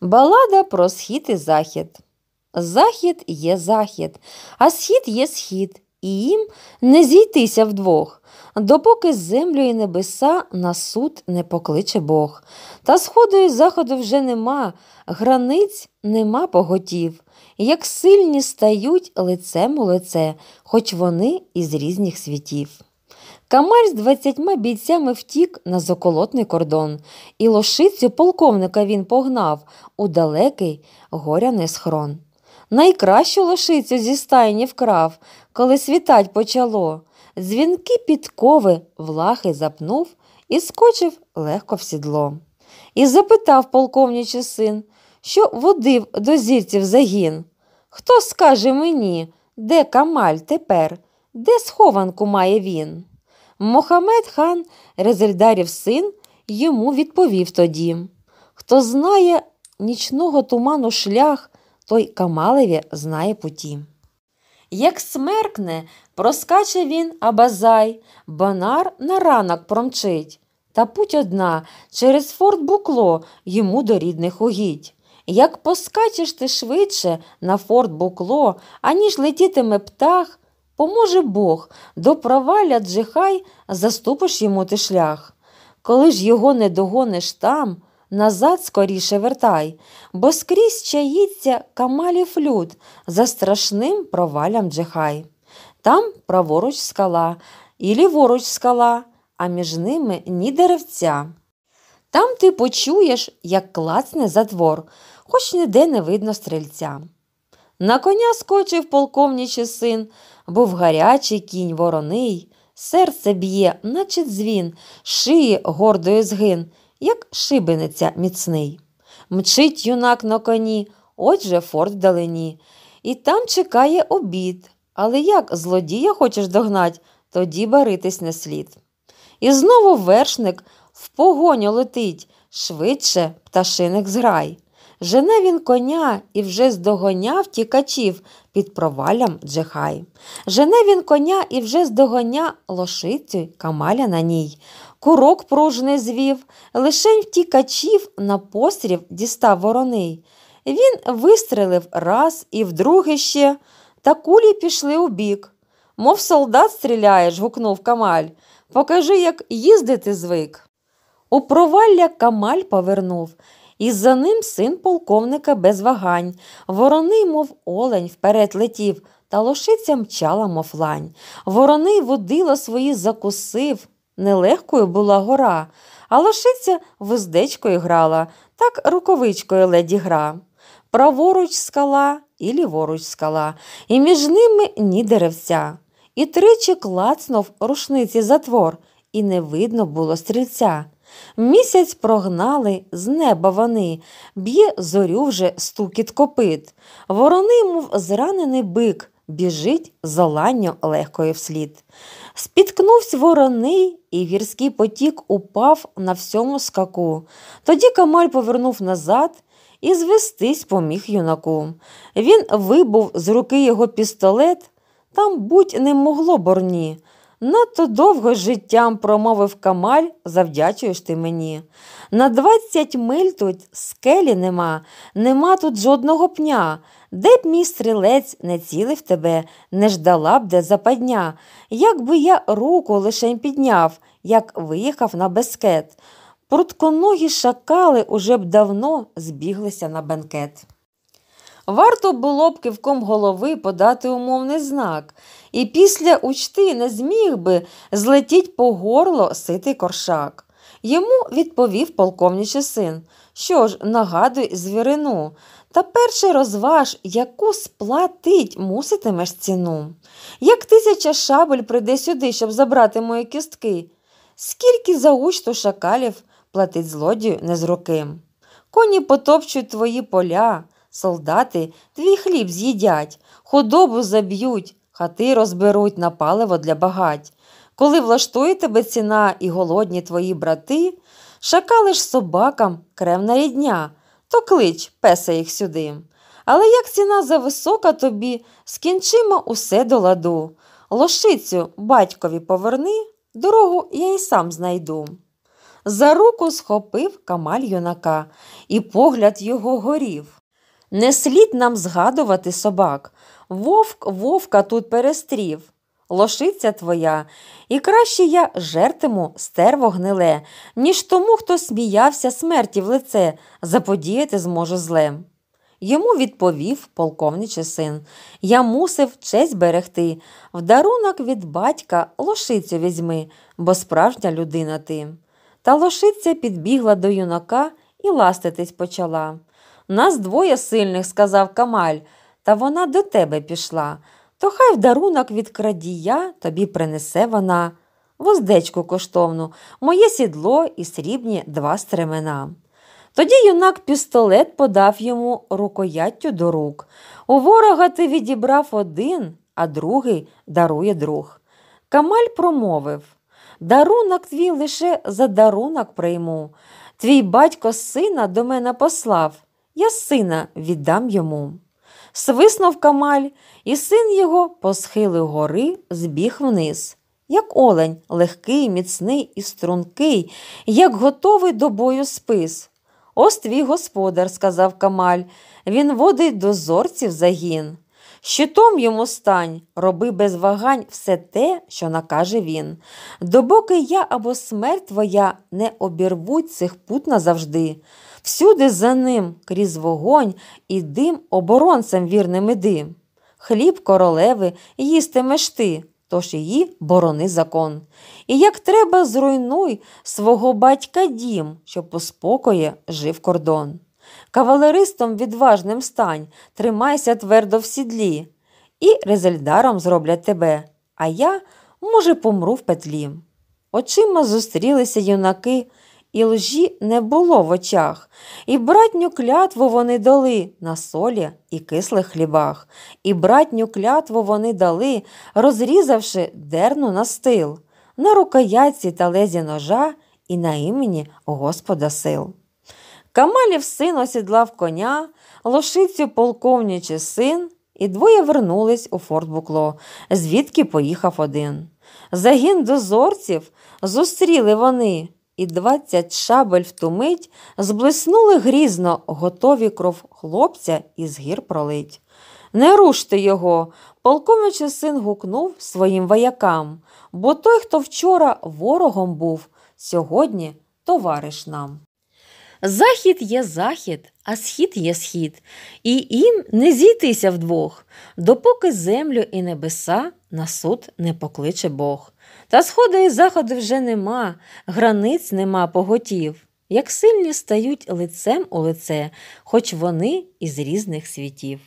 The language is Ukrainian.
Балада про схід і захід. Захід є захід, а схід є схід, і їм не зійтися вдвох, допоки землю і небеса на суд не покличе Бог. Та сходу і заходу вже нема, границь нема поготів, як сильні стають лицем у лице, хоч вони із різних світів. Камаль з двадцятьма бійцями втік на заколотний кордон, і лошицю полковника він погнав у далекий горяний схрон. Найкращу лошицю зі стайні вкрав, коли світать почало. Дзвінки підкови влахи запнув і скочив легко в сідло. І запитав полковничий син, що водив до зірців загін. Хто скаже мені, де Камаль тепер, де схованку має він? Мохамед хан Резельдарів син йому відповів тоді Хто знає нічного туману шлях, той Камалеві знає путі. Як смеркне, проскаче він Абазай, банар на ранок промчить. Та путь одна через форт букло йому до рідних угідь. Як поскачеш ти швидше на форт букло, аніж летітиме птах, Поможе Бог, до проваля Джихай заступиш йому ти шлях. Коли ж його не догониш там, назад скоріше вертай, бо скрізь чаїться камалів люд за страшним провалям Джихай. Там праворуч скала і ліворуч скала, а між ними ні деревця. Там ти почуєш, як клацне затвор, хоч ніде не видно стрільця. На коня скочив полковнічий син, був гарячий кінь вороний, серце б'є, наче дзвін, шиї гордою згин, як шибениця міцний. Мчить юнак на коні, отже форт вдалині. І там чекає обід. Але як злодія хочеш догнать, тоді баритись не слід. І знову вершник в погоню летить, швидше пташиник зграй. Жене він коня і вже здогоняв тікачів під проваллям Джехай. Жене він коня і вже здогоня лошицю камаля на ній. Курок пружний звів, лишень втікачів на пострів дістав вороний. Він вистрелив раз і вдруге ще, та кулі пішли у бік. Мов солдат стріляєш, гукнув Камаль. Покажи, як їздити звик. У провалля Камаль повернув і за ним син полковника без вагань. Вороний, мов олень, вперед летів, та лошиця мчала, мов лань. Вороний водила свої закусив. Нелегкою була гора, а лошиця вуздечкою грала, так рукавичкою леді гра. Праворуч скала і ліворуч скала, і між ними ні деревця. І тричі клацнув рушниці затвор, і не видно було стрільця. Місяць прогнали, з неба вони, б'є зорю вже стукіт копит. Ворони, мов зранений бик, біжить заланню легкою вслід. Спіткнувсь вороний, і гірський потік упав на всьому скаку. Тоді Камаль повернув назад. І звестись поміг юнаку. Він вибув з руки його пістолет, там будь не могло борні. Надто довго з життям промовив Камаль, завдячуєш ти мені. На двадцять миль тут скелі нема, нема тут жодного пня. Де б мій стрілець не цілив тебе, не ждала б де западня. Якби я руку лишень підняв, як виїхав на безкет. Прутконогі шакали уже б давно збіглися на бенкет. Варто було б кивком голови подати умовний знак, і після учти не зміг би злетіть по горло ситий коршак. Йому відповів полковничий син, що ж, нагадуй звірину, та перший розваж, яку сплатить муситимеш ціну. Як тисяча шабель прийде сюди, щоб забрати мої кістки, скільки за учту шакалів платить злодію не з руки. Коні потопчуть твої поля, Солдати твій хліб з'їдять, худобу заб'ють, хати розберуть на паливо для багать. Коли влаштує тебе ціна і голодні твої брати, шакалиш собакам кремна рідня, то клич, песа їх сюди. Але як ціна зависока тобі, скінчимо усе до ладу. Лошицю батькові поверни, дорогу я й сам знайду. За руку схопив камаль юнака, і погляд його горів. Не слід нам згадувати собак. Вовк вовка тут перестрів, лошиця твоя, і краще я жертиму стерво гниле, ніж тому, хто сміявся смерті в лице, заподіяти зможу зле. Йому відповів полковничий син Я мусив честь берегти. В дарунок від батька лошицю візьми, бо справжня людина ти. Та лошиця підбігла до юнака і ластитись почала. Нас двоє сильних, сказав Камаль, та вона до тебе пішла. То хай в дарунок від крадія тобі принесе вона воздечку коштовну, моє сідло і срібні два стремена. Тоді юнак пістолет подав йому рукояттю до рук. У ворога ти відібрав один, а другий дарує друг. Камаль промовив Дарунок твій лише за дарунок прийму. Твій батько сина до мене послав я сина віддам йому. Свиснув Камаль, і син його по схили гори збіг вниз, як олень, легкий, міцний і стрункий, як готовий до бою спис. Ось твій господар, сказав Камаль, він водить дозорців загін. Щитом йому стань, роби без вагань все те, що накаже він. Добоки я або смерть твоя не обірвуть цих пут назавжди. Всюди за ним, крізь вогонь і дим оборонцем вірним іди. Хліб королеви їстимеш ти, тож її борони закон. І як треба, зруйнуй свого батька дім, щоб у спокої жив кордон. Кавалеристом відважним стань, тримайся твердо в сідлі, і резельдаром зроблять тебе, а я, може, помру в петлі. Очима зустрілися юнаки і лжі не було в очах, і братню клятву вони дали на солі і кислих хлібах, і братню клятву вони дали, розрізавши дерну настил, на рукоятці та лезі ножа і на імені Господа сил. Камалів син осідлав коня, лошицю полковничий син, і двоє вернулись у форт Букло, звідки поїхав один. Загін дозорців зустріли вони і двадцять шабель в ту мить зблиснули грізно, готові кров хлопця із гір пролить. Не руште його, полковничий син гукнув своїм воякам, бо той, хто вчора ворогом був, сьогодні товариш нам. Захід є захід, а схід є схід, і їм не зійтися вдвох, допоки землю і небеса на суд не покличе Бог. Та сходу і заходу вже нема, границь нема поготів, як сильні стають лицем у лице, хоч вони із різних світів.